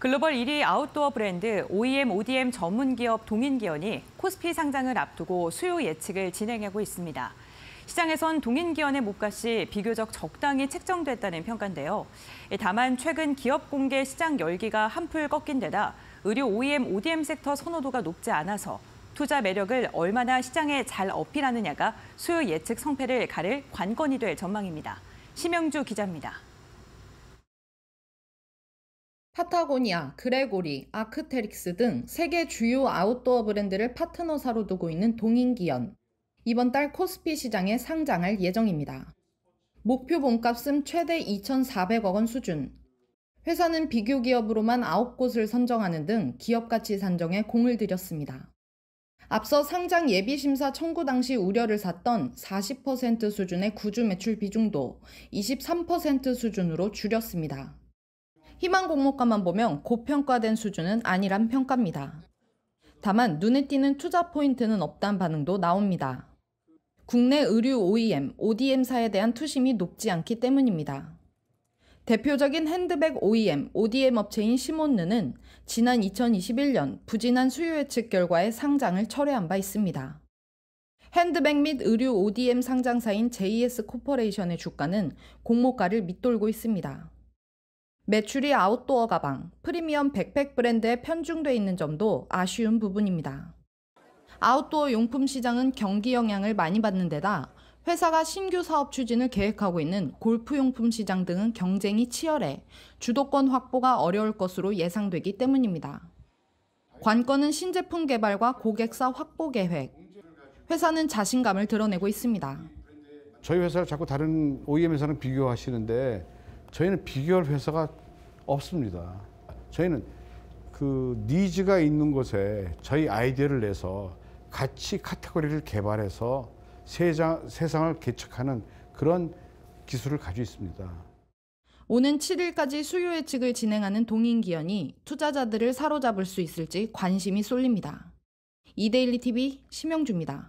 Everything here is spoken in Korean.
글로벌 1위 아웃도어 브랜드 OEM, ODM 전문 기업 동인기현이 코스피 상장을 앞두고 수요 예측을 진행하고 있습니다. 시장에선 동인기현의 목값이 비교적 적당히 책정됐다는 평가인데요. 예, 다만 최근 기업 공개 시장 열기가 한풀 꺾인 데다 의료 OEM, ODM 섹터 선호도가 높지 않아서 투자 매력을 얼마나 시장에 잘 어필하느냐가 수요 예측 성패를 가를 관건이 될 전망입니다. 심영주 기자입니다. 파타고니아, 그레고리, 아크테릭스 등 세계 주요 아웃도어 브랜드를 파트너사로 두고 있는 동인기현. 이번 달 코스피 시장에 상장할 예정입니다. 목표 본값은 최대 2,400억 원 수준. 회사는 비교 기업으로만 9곳을 선정하는 등 기업 가치 산정에 공을 들였습니다. 앞서 상장 예비 심사 청구 당시 우려를 샀던 40% 수준의 구주 매출 비중도 23% 수준으로 줄였습니다. 희망 공모가만 보면 고평가된 수준은 아니란 평가입니다. 다만 눈에 띄는 투자 포인트는 없단 반응도 나옵니다. 국내 의류 OEM, ODM사에 대한 투심이 높지 않기 때문입니다. 대표적인 핸드백 OEM, ODM 업체인 시몬느는 지난 2021년 부진한 수요 예측 결과에 상장을 철회한 바 있습니다. 핸드백 및 의류 ODM 상장사인 JS 코퍼레이션의 주가는 공모가를 밑돌고 있습니다. 매출이 아웃도어 가방, 프리미엄 백팩 브랜드에 편중돼 있는 점도 아쉬운 부분입니다. 아웃도어 용품 시장은 경기 영향을 많이 받는 데다 회사가 신규 사업 추진을 계획하고 있는 골프 용품 시장 등은 경쟁이 치열해 주도권 확보가 어려울 것으로 예상되기 때문입니다. 관건은 신제품 개발과 고객사 확보 계획. 회사는 자신감을 드러내고 있습니다. 저희 회사를 자꾸 다른 OEM 회사랑 비교하시는데 저희는 비교할 회사가 없습니다. 저희는 그 니즈가 있는 곳에 저희 아이디어를 내서 같이 카테고리를 개발해서 세상, 세상을 개척하는 그런 기술을 가지고 있습니다. 오는 7일까지 수요 예측을 진행하는 동인기연이 투자자들을 사로잡을 수 있을지 관심이 쏠립니다. 이데일리 TV 심영주입니다.